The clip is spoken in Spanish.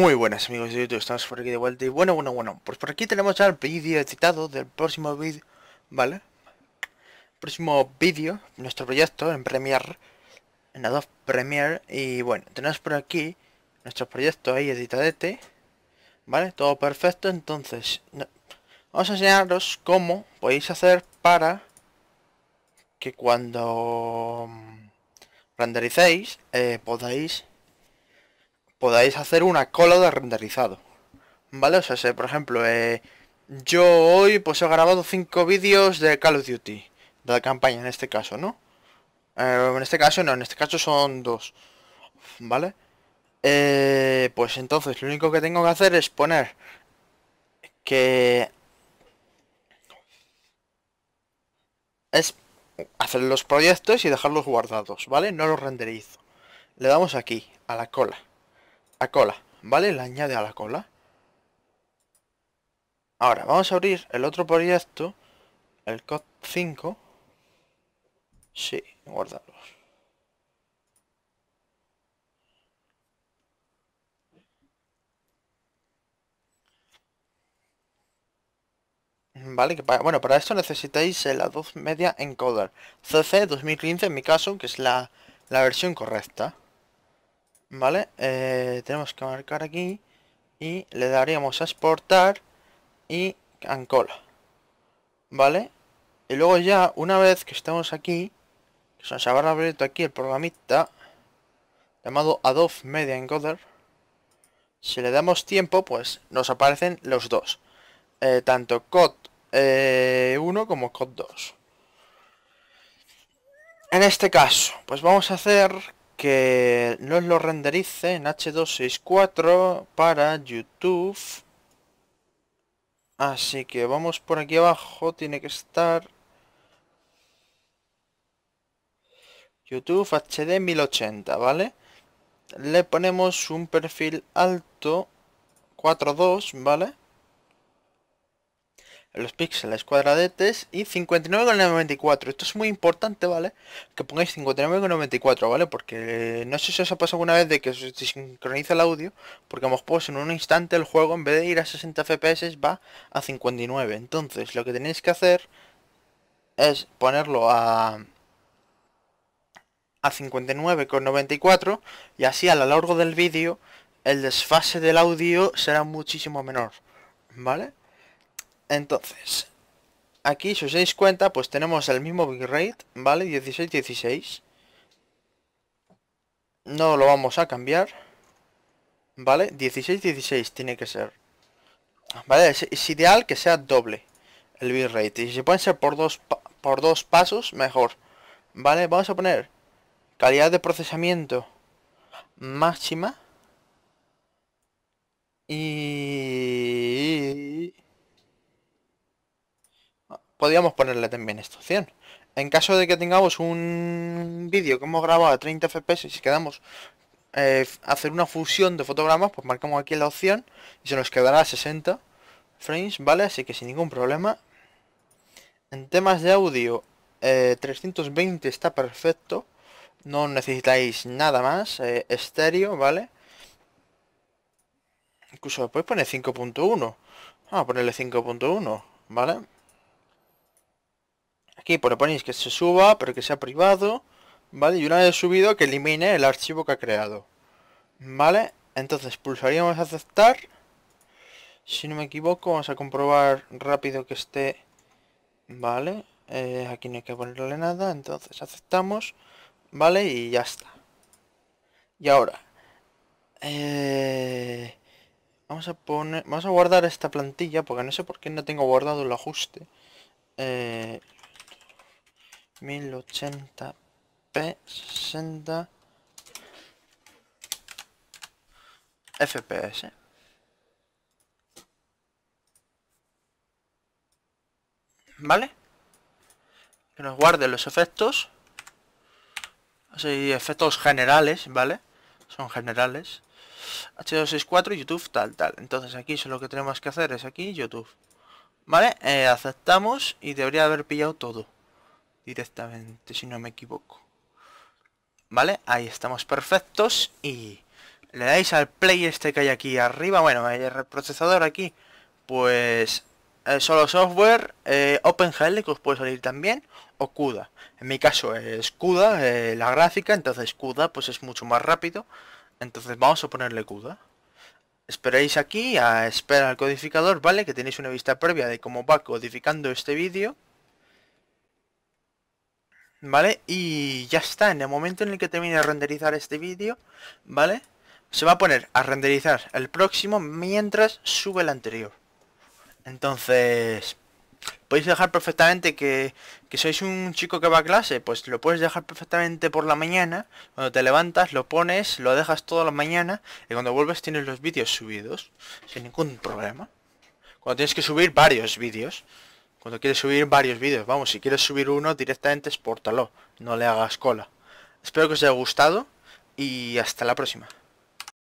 Muy buenas amigos de YouTube, estamos por aquí de vuelta y bueno, bueno, bueno, pues por aquí tenemos ya el vídeo editado del próximo vídeo, ¿vale? Próximo vídeo, nuestro proyecto en Premiere, en Adobe Premiere y bueno, tenemos por aquí nuestro proyecto ahí editadete, ¿vale? Todo perfecto, entonces vamos a enseñaros cómo podéis hacer para que cuando mm, rendericéis eh, podáis podáis hacer una cola de renderizado. ¿Vale? O sea, por ejemplo, eh, yo hoy pues he grabado Cinco vídeos de Call of Duty, de la campaña en este caso, ¿no? Eh, en este caso no, en este caso son dos, ¿vale? Eh, pues entonces lo único que tengo que hacer es poner que... Es hacer los proyectos y dejarlos guardados, ¿vale? No los renderizo. Le damos aquí, a la cola a cola, ¿vale? La añade a la cola. Ahora, vamos a abrir el otro proyecto, el COD 5. Sí, guardarlos. Vale, que para, bueno, para esto necesitáis la 2 media encoder. CC 2015 en mi caso, que es la, la versión correcta. ¿Vale? Eh, tenemos que marcar aquí y le daríamos a exportar y Ancola. ¿Vale? Y luego ya, una vez que estamos aquí, que se nos habrá abierto aquí el programita llamado Adobe Media Encoder, si le damos tiempo, pues nos aparecen los dos. Eh, tanto COD 1 eh, como COD 2. En este caso, pues vamos a hacer que nos lo renderice en H264 para YouTube. Así que vamos por aquí abajo, tiene que estar YouTube HD 1080, ¿vale? Le ponemos un perfil alto 4.2, ¿vale? los píxeles cuadradetes e y 59,94. Esto es muy importante, ¿vale? Que pongáis 59,94, ¿vale? Porque eh, no sé si os ha pasado alguna vez de que se sincroniza el audio, porque hemos puesto en un instante el juego en vez de ir a 60 FPS va a 59. Entonces lo que tenéis que hacer es ponerlo a a 59,94 y así a lo largo del vídeo el desfase del audio será muchísimo menor, ¿vale? Entonces, aquí si os dais cuenta, pues tenemos el mismo bitrate, ¿vale? 16-16. No lo vamos a cambiar. ¿Vale? 16-16 tiene que ser. ¿Vale? Es, ideal que sea doble el bitrate. Y si pueden ser por dos, por dos pasos, mejor. ¿Vale? Vamos a poner calidad de procesamiento máxima. Y podríamos ponerle también esta opción. En caso de que tengamos un vídeo que hemos grabado a 30 fps y si quedamos eh, hacer una fusión de fotogramas, pues marcamos aquí la opción y se nos quedará a 60 frames, ¿vale? Así que sin ningún problema. En temas de audio, 320 eh, está perfecto. No necesitáis nada más. Eh, estéreo, ¿vale? Incluso después pone 5.1. Vamos a ponerle 5.1, ¿vale? Aquí ponéis que se suba, pero que sea privado, ¿vale? Y una vez subido, que elimine el archivo que ha creado, ¿vale? Entonces pulsaríamos aceptar. Si no me equivoco, vamos a comprobar rápido que esté... Vale, eh, aquí no hay que ponerle nada, entonces aceptamos. Vale, y ya está. Y ahora... Eh, vamos a poner, vamos a guardar esta plantilla porque no sé por qué no tengo guardado el ajuste. Eh, 1080p 60 fps vale que nos guarde los efectos así efectos generales vale son generales H264 YouTube tal tal entonces aquí eso lo que tenemos que hacer es aquí YouTube vale eh, aceptamos y debería haber pillado todo directamente, si no me equivoco. ¿Vale? Ahí estamos perfectos y le dais al play este que hay aquí arriba, bueno, el procesador aquí, pues eh, solo software, eh, OpenGL que os puede salir también, o CUDA. En mi caso es CUDA, eh, la gráfica, entonces CUDA pues es mucho más rápido, entonces vamos a ponerle CUDA. Esperéis aquí, a espera al codificador, ¿vale? Que tenéis una vista previa de cómo va codificando este vídeo. ¿vale? Y ya está, en el momento en el que termine de renderizar este vídeo, ¿vale? Se va a poner a renderizar el próximo mientras sube el anterior. Entonces, podéis dejar perfectamente que, que sois un chico que va a clase, pues lo puedes dejar perfectamente por la mañana, cuando te levantas, lo pones, lo dejas toda la mañana, y cuando vuelves tienes los vídeos subidos, sin ningún problema. Cuando tienes que subir varios vídeos, cuando quieres subir varios vídeos, vamos, si quieres subir uno directamente exportalo, no le hagas cola. Espero que os haya gustado y hasta la próxima.